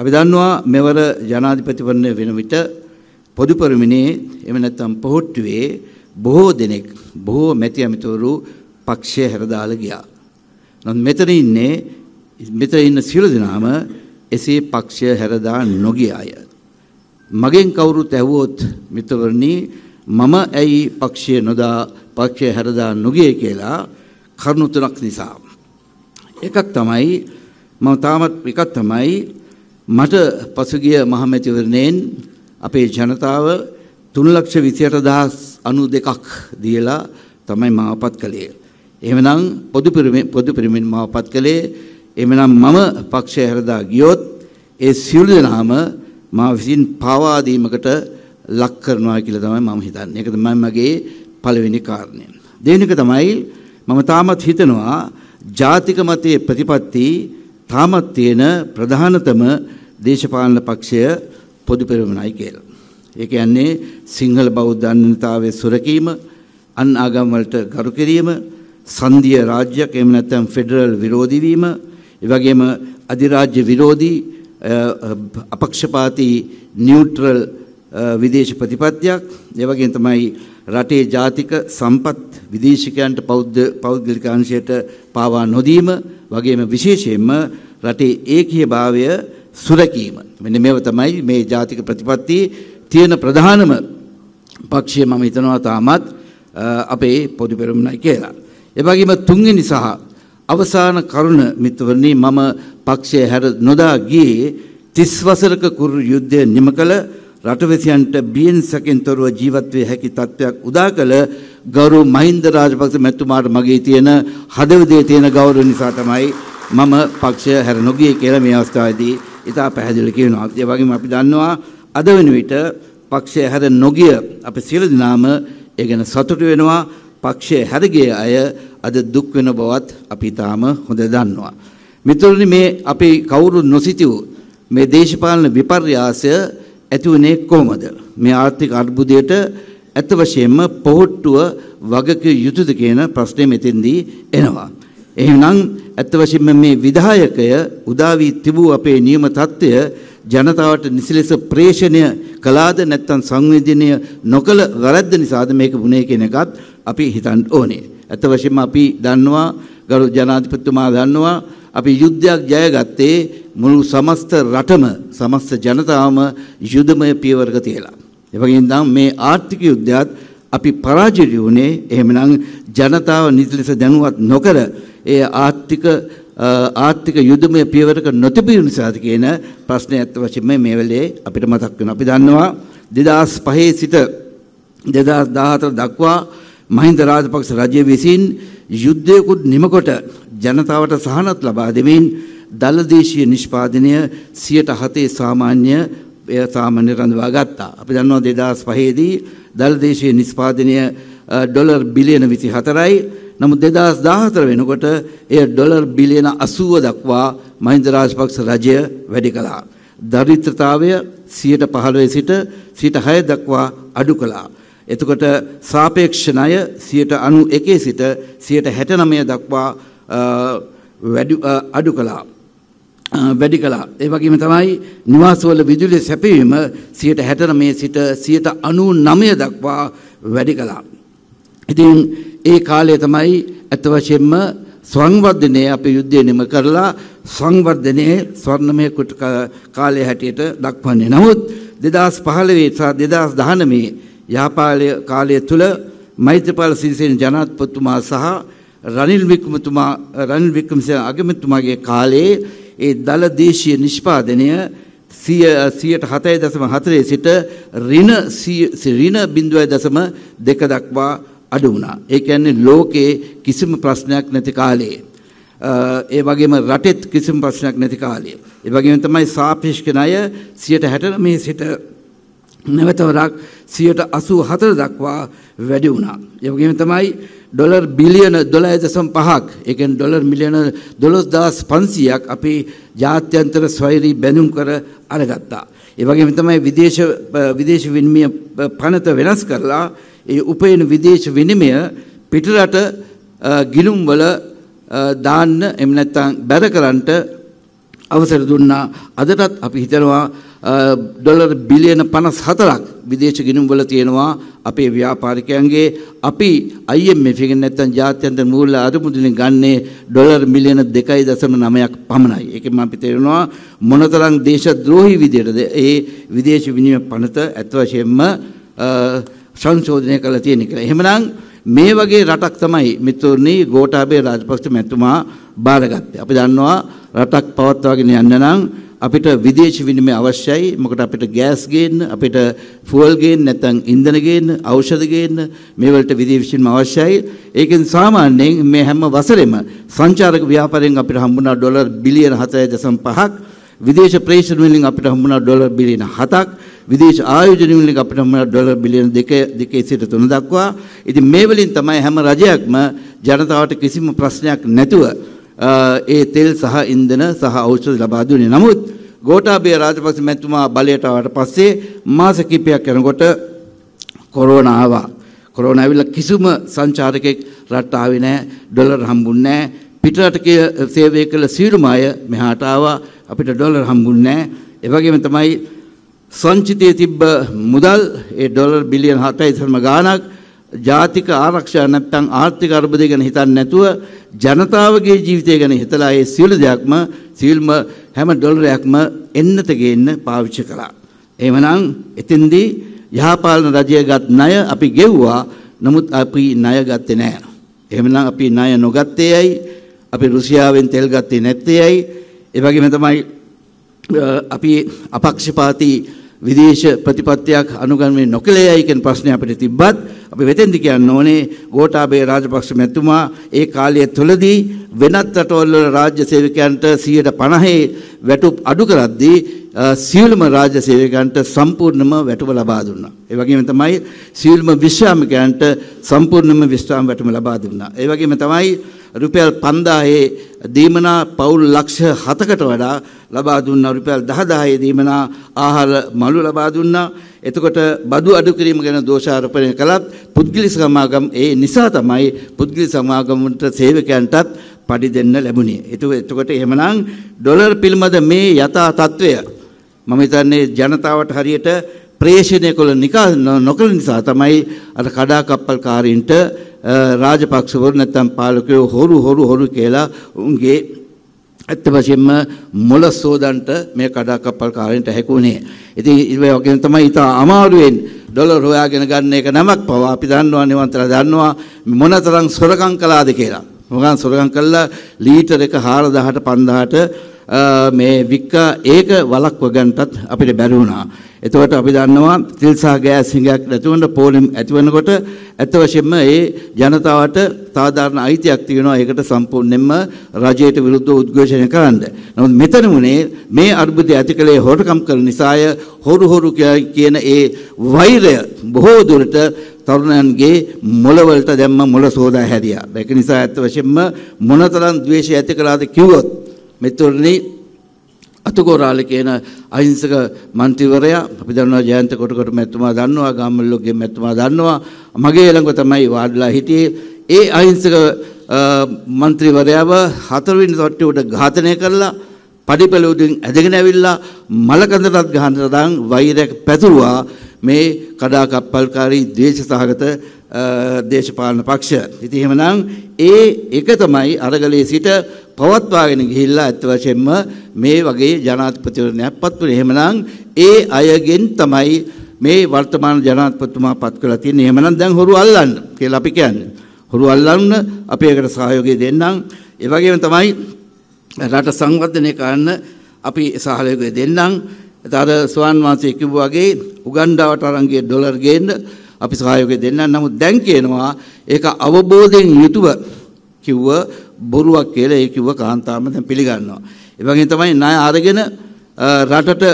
අපි දන්නවා මෙවර ජනාධිපතිවරණය වෙන විට පොදු පරිමිනේ එහෙම නැත්නම් පොහොට්ටුවේ බොහෝ දෙනෙක් බොහෝ මැති ඇමතිවරු පක්ෂය හැර දාලා ගියා. නමුත් මෙතන ඉන්නේ මෙතන ඉන්න සියලු දෙනාම එසේ පක්ෂය හැර දා නොගිය අය. මගෙන් කවුරුත් ඇහුවොත් මිතවරණි මම ඇයි පක්ෂය නොදා පක්ෂය හැර දා නොගියේ කියලා කරුණු තුනක් නිසා. එකක් තමයි මම තාමත් එකක් තමයි මට පසුගිය මහමැතිවරණයෙන් අපේ ජනතාව තුන් ලක්ෂ විසියට දහස් අනු දෙකක් දියලා තමයි මාවපත් කළේ. එහෙමනම් පොදු පිරිමි පොදු පිරිමින් මාවපත් කළේ එහෙමනම් මම පක්ෂය හැරදා ගියොත් ඒ සියලු දෙනාම මා විසින් පාවා දීමකට ලක් කරනවා කියලා තමයි මම හිතන්නේ. ඒක තමයි මගේ පළවෙනි කාරණය. දෙවෙනි එක තමයි මම තාමත් හිතනවා ජාතික මතයේ ප්‍රතිපත්ති තාමත් තියෙන ප්‍රධානතම දේශපාලන පක්ෂය පොදු පෙරමුණයි කියලා. ඒ කියන්නේ සිංහල බෞද්ධ අන්‍යතාවයේ සුරකීම, අන් ආගම් වලට ගරු කිරීම, සංධීය රාජ්‍යයක් එහෙම නැත්නම් ෆෙඩරල් විරෝධී වීම, ඒ වගේම අධිරාජ්‍ය විරෝධී අපක්ෂපාතී නියුට්‍රල් විදේශ ප්‍රතිපත්තියක් ඒවගේ තමයි රටේ ජාතික සම්පත් විදේශිකයන්ට පෞද්ද පෞද්ගලික අංශයට පාවා නොදීම වගේම විශේෂයෙන්ම රටේ ඒකීයභාවය සුරැකීම මෙන්න මේව තමයි මේ ජාතික ප්‍රතිපත්ති තියෙන ප්‍රධානම පක්ෂය මම හිතනවා තාමත් අපේ පොදු පෙරමුණයි කියලා. ඒ වගේම තුන්වෙනි සහ අවසාන කරුණ මිත්‍රවරණි මම පක්ෂය හැර නොදා ගියේ 30 වසරක කුරු යුද්ධය නිම කළ රටවැසියන්ට බියෙන් සැකෙන් තොරව ජීවත් වේ හැකි තත්ත්වයක් උදා කළ ගෞරව මහින්ද රාජපක්ෂ මැතිතුමාට මගේ තියෙන හදවතේ තියෙන ගෞරව නිසා තමයි මම පක්ෂය හැර නොගියේ කියලා මේ අවස්ථාවේදී ඉතා පැහැදිලි කියනවා. ඒ වගේම අපි දන්නවා අද වෙන විට පක්ෂය හැර නොගිය අපි සියලු දෙනාම ඒ ගැන සතුටු වෙනවා. පක්ෂය හැරගිය අය අද දුක් වෙන බවත් අපි ඉතාම හොඳ දන්නවා. මිතුරනි මේ අපි කවුරු නොසිතිවූ මේ දේශපාලන විපර්යාසය ඇති වුණේ කොහොමද? මේ ආර්ථික අර්බුදයට ඇත්ත වශයෙන්ම පොහොට්ටුව වගක යුතුද කියන ප්‍රශ්නේ මෙතෙන්දී එනවා. එහෙනම් ඇත්ත වශයෙන්ම මේ විධායකය උදා වී තිබූ අපේ නියම தত্ত্বය ජනතාවට නිසි ලෙස ප්‍රේෂණය කළාද නැත්නම් සංවේදනය නොකළ වැරද්ද නිසාද මේක වුණේ කියන එකත් අපි හිතන්න ඕනේ. ඇත්ත වශයෙන්ම අපි දන්නවා ගරු ජනාධිපතිතුමා දන්නවා අපි යුද්ධයක් ජයගත්තේ මුළු සමස්ත රටම සමස්ත ජනතාවම යුදමය පියවරක තියලා. එවගේ නම් මේ ආර්ථික යුද්ධයත් අපි පරාජය වුණේ එහෙමනම් ජනතාව නිති ලෙස දැනුවත් නොකර ඒ ආර්ථික ආර්ථික යුදමය පියවරක නොතිබුණු නිසාද කියන ප්‍රශ්නය ඇත්ත වශයෙන්ම මේ වෙලේ අපිට මතක් වෙනවා. අපි දන්නවා 2005 සිට 2014 දක්වා මහින්ද රාජපක්ෂ රජය විසින් යුද්ධයකුත් නිමකොට ජනතාවට සහනත් ලබා දෙමින් දලදේශීය නිෂ්පාදනය 107 සාමාන්‍ය එය සාමාන්‍ය රඳවා ගත්තා. අපි දන්නවා 2005 දී දලදේශීය නිෂ්පාදනය ඩොලර් බිලියන 24යි. නමුත් 2014 වෙනකොට එය ඩොලර් බිලියන 80 දක්වා මහින්ද රාජපක්ෂ රජය වැඩි කළා. දරිද්‍රතාවය 115 සිට 106 දක්වා අඩු කළා. එතකොට සාපේක්ෂ ණය 91 සිට 69 දක්වා අඩු කළා. වැඩි කළා. ඒ වගේම තමයි නිවාසවල විදුලිය සැපයීම 69 සිට 99 දක්වා වැඩි කළා. ඉතින් ඒ කාලය තමයි අත වශයෙන්ම සංවර්ධනය අපේ යුද්ධය නිම කරලා සංවර්ධනයේ ස්වර්ණමය කුට කාලය හැටියට දක්වන්නේ. නමුත් 2015 සහ 2019 යාපාලය කාලය තුල මෛත්‍රීපාල සිරිසේන ජනාධිපතිතුමා සහ රනිල් වික්‍රමතුමා රනිල් වික්‍රමසිංහ අගමැතිතුමාගේ කාලේ ඒ දල දේශීය නිෂ්පාදනය 107.4 සිට ඍණ ඍණ 0.2 දක්වා අඩු වුණා. ඒ කියන්නේ ලෝකේ කිසිම ප්‍රශ්නයක් නැති කාලේ. ඒ වගේම රටෙත් කිසිම ප්‍රශ්නයක් නැති කාලේ. ඒ වගේම තමයි සාපේක්ෂ ණය 60 මේ සිට නැවතවරක් සියයට අසූ හතර දක්වා වැඩි වුණා. යවගේම තමයි ඩොලර් බිලියන දොලා දසම් පහක් එකෙන් ඩොලර් මිලියන දොළොස් දස් පන්සියක් අපි ජාත්‍යන්තර ස්වෛරී බැඳුම් කර අරගත්තා. ඒවගේම තමයි විදේශ විදේශ විනිමය පනත වෙනස් කරලා ඒ උපයන විදේශ විනිමය පිටරට ගිලුම්වල දාන්න එම නැත්තම් බැර කරන්නට අවසර දුන්නා. අදටත් අපි හිතනවා ඩොලර් බිලියන 54ක් විදේශ ගිණුම්වල තියෙනවා අපේ ව්‍යාපාරිකයන්ගේ අපි IMF එකෙන් නැත්තම් ජාත්‍යන්තර මූල්‍ය අරමුදලින් ගන්නේ ඩොලර් මිලියන 2.9ක් පමණයි. ඒකෙන් අපි තේරෙනවා මොනතරම් දේශද්‍රෝහී විදියටද ඒ විදේශ විනිමය පනත ඇත්ත වශයෙන්ම සංශෝධනය කළ තියෙන කියලා. එහෙමනම් මේ වගේ රටක් තමයි මිතුරනි ගෝඨාභය රාජපක්ෂ මැතිතුමා බාරගත්තේ. අපි දන්නවා රටක් පවත්වාගෙන යන්න නම් අපිට විදේශ විනිමය අවශ්‍යයි මොකට අපිට ගෑස් ගේන්න අපිට ෆුවල් ගේන්න නැත්නම් ඉන්ධන ගේන්න ඖෂධ ගේන්න මේ වලට විදේශ විනිමය අවශ්‍යයි ඒකෙන් සාමාන්‍යයෙන් මේ හැම වසරෙම සංචාරක ව්‍යාපාරයෙන් අපිට හම්බුණා ඩොලර් බිලියන 7.5ක් විදේශ ප්‍රේෂණ වලින් අපිට හම්බුණා ඩොලර් බිලියන 7ක් විදේශ ආයෝජන වලින් අපිට හම්බුණා ඩොලර් බිලියන 2 2 සිට 3 දක්වා ඉතින් මේ වලින් තමයි හැම රජයක්ම ජනතාවට කිසිම ප්‍රශ්නයක් නැතුව ඒ තෙල් සහ ඉන්ධන සහ ඖෂධ ලබා දුන්නේ. නමුත් ගෝඨාභය රාජපක්ෂ මැතිතුමා බලයට ආවට පස්සේ මාස කිහිපයක් යනකොට කොරෝනා ආවා. කොරෝනා ඇවිල්ලා කිසිම සංචාරකෙක් රට ආවේ නැහැ. ඩොලර් හම්බුන්නේ නැහැ. පිටරටකය සේවය කළ සියලුම අය මෙහාට ආවා. අපිට ඩොලර් හම්බුන්නේ නැහැ. ඒ වගේම තමයි සංචිතයේ තිබ්බ මුදල් ඒ ඩොලර් බිලියන් 7යි සම ගාණක් ජාතික ආරක්ෂා නැත්නම් ආර්ථික අර්බුදය ගැන හිතන්නේ නැතුව ජනතාවගේ ජීවිතය ගැන හිතලා ඒ සියලු දෙයක්ම සියලුම හැම ඩොලරයක්ම එන්නත ගේන්න පාවිච්චි කළා. එහෙමනම් එතෙන්දී යහපාලන රජයගත් ණය අපි ගෙව්වා. නමුත් අපි ණය ගත්තේ නැහැ. එහෙමනම් අපි ණය නොගත්තේ ඇයි? අපි රුසියාවෙන් තෙල් ගත්තේ නැත්තේ ඇයි? ඒ වගේම තමයි අපි අපක්ෂපාතී විදේශ ප්‍රතිපත්තියක් අනුගමනය නොකළේ ඇයි කියන ප්‍රශ්නේ අපිට තිබ්බත් අපි වෙතෙන්දි කියන්න ඕනේ ගෝඨාභය රාජපක්ෂ මැතිතුමා ඒ කාලය තුලදී වෙනත් රටවල් වල රාජ්‍ය සේවකයන්ට 50 වැටුප් අඩු කරද්දී සියලුම රාජ්‍ය සේවකයන්ට සම්පූර්ණම වැටුප ලබා දුන්නා. ඒ වගේම තමයි සියලුම විශ්‍රාමිකයන්ට සම්පූර්ණම විශ්‍රාම වැටුම ලබා දුන්නා. ඒ වගේම තමයි රුපියල් 5000 දීමනා පවුල් ලක්ෂ 7කට වඩා ලබා දුන්නා රුපියල් 10000 දීමනා ආහාර මළු ලබා දුන්නා. එතකොට බදු අඩු කිරීම ගැන දෝෂාරෝපණය කළත් පුද්ගලික සමාගම් ඒ නිසා තමයි පුද්ගලික සමාගමට සේවකයන්ටත් පඩි දෙන්න ලැබුණේ. එතකොට එහෙමනම් ඩොලර් පිළිමද මේ යථා තත්වය මම හිතන්නේ ජනතාවට හරියට ප්‍රේෂණය කළ නිකා නොකළ නිසා තමයි අර කඩා කප්පල්කාරීන්ට රාජපක්ෂවරු නැත්නම් පාලකයෝ හොරු හොරු හොරු කියලා උන්ගේ ඇත්ත වශයෙන්ම මොළ සෝදන්ට මේ කඩාකප්පල් කාරණයට හැකුණේ. ඉතින් ඒ වගේම තමයි ඊට අමාරුවෙන් ඩොලර් හොයාගෙන ගන්න එක නමක් පවා අපි දන්නවා නිවන්තර දන්නවා මොනතරම් සොරකම් කළාද කියලා. මොකන් සොරගම් කළා ලීටර එක 4000ට 5000ට මේ වික්කා ඒක වලක්ව ගන්නටත් අපිට බැරි වුණා. එතකොට අපි දන්නවා තිල්සා ගෑස් හිඟයක් නැතුවන පෝලිම් ඇති වෙනකොට ඇත්ත වශයෙන්ම ඒ ජනතාවට සාධාරණ අයිතියක් තියෙනවා ඒකට සම්පූර්ණයෙන්ම රජයට විරුද්ධව උද්ඝෝෂණය කරන්න. නමුත් මෙතනමුනේ මේ අර්බුදය ඇතිකලේ හොරකම් කරන නිසාය හොරු හොරු කියන ඒ වෛරය බොහෝ දුරට තරුණයන්ගේ මොළවලට දැම්ම මොළ සෝදා හැරියා. ඒක නිසා ඇත්ත වශයෙන්ම මොනතරම් ද්වේෂය ඇති කළාද කිව්වොත් මෙතුණි අතුගෝරාල කියන අහිංසක මන්ත්‍රීවරයා අපි දන්නවා ජයන්ත කොටකොට මැතිතුමා දන්නවා ගාම්මල්ලෝගේ මැතිතුමා දන්නවා මගේ ළඟ තමයි වාඩිලා හිටියේ ඒ අහිංසක මන්ත්‍රීවරයාව හතරවෙනි තට්ටුවට ඝාතනය කරලා පඩිපැලුවකින් ඇදගෙන ඇවිල්ලා මලකඳටත් ගහන්න තරම් වෛරයක් පැතුරුවා මේ කඩාකප්පල්කාරී ද්වේෂ සහගත දේශපාලන පක්ෂ. ඉතින් එහෙමනම් ඒ එක තමයි අරගලයේ සිට පවත්වාගෙන ගිහිල්ලා ඇත්ත වශයෙන්ම මේ වගේ ජනාධිපතිවරණයක් පත් වුණේ. එහෙමනම් ඒ අයගෙන් තමයි මේ වර්තමාන ජනාධිපතිතුමා පත් කරලා තියෙන්නේ. එහෙමනම් දැන් හොරු අල්ලන්න කියලා අපි කියන්නේ. හොරු අල්ලන්න අපි ඒකට සහයෝගය දෙන්නම්. ඒ වගේම තමයි රට සංවර්ධනය කරන්න අපි සහයෝගය දෙන්නම්. අර ස්වාන් වහන්සේ කිව්වා වගේ උගන්ඩාවට අරන් ගිය ඩොලර් ගේන්න අපි සහයෝගය දෙන්න. නමුත් දැන් කියනවා ඒක අවබෝධයෙන් යුතුව කිව්ව බොරුවක් කියලා ඒ කිව්ව කාන්තාවම දැන් පිළිගන්නවා. ඒ වගේ තමයි ණය අරගෙන රටට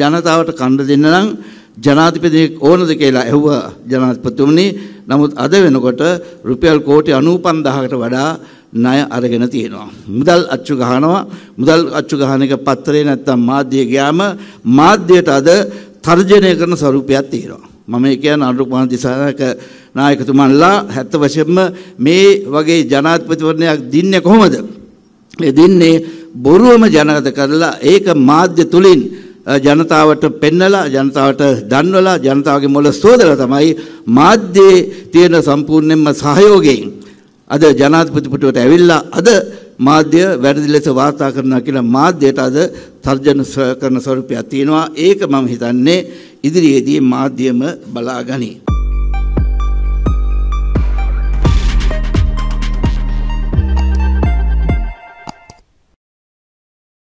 ජනතාවට කණ්ඩ දෙන්න නම් ජනාධිපති ඕනද කියලා ඇහුව ජනාධිපතිතුමනි. නමුත් අද වෙනකොට රුපියල් කෝටි 95000කට වඩා ණය අරගෙන තියෙනවා. මුදල් අච්චු ගහනවා. මුදල් අච්චු ගහන එක පත්‍රේ නැත්තම් මාධ්‍ය ගියාම මාධ්‍යයට අද තර්ජනය කරන ස්වරූපයක් තියෙනවා. මම කියන අනුරූපණ දිසානායක නායකතුමන්ලා 70 වශයෙන්ම මේ වගේ ජනාධිපතිවරණයක් දින්නේ කොහොමද? මේ දින්නේ බොරුවම ජනගත කරලා ඒක මාධ්‍ය තුලින් ජනතාවට පෙන්නලා ජනතාවට දන්වලා ජනතාවගේ මොළ සෝදලා තමයි මාධ්‍යයේ තියෙන සම්පූර්ණයෙන්ම සහයෝගයෙන් අද ජනාධිපති පුටුවට ඇවිල්ලා අද මාධ්‍ය වැරදි ලෙස වාර්තා කරනවා කියලා මාධ්‍යයට අද තර්ජන කරන ස්වරූපයක් තියෙනවා. ඒක මම හිතන්නේ ඉදිරියේදී මාධ්‍යම බලාගනී.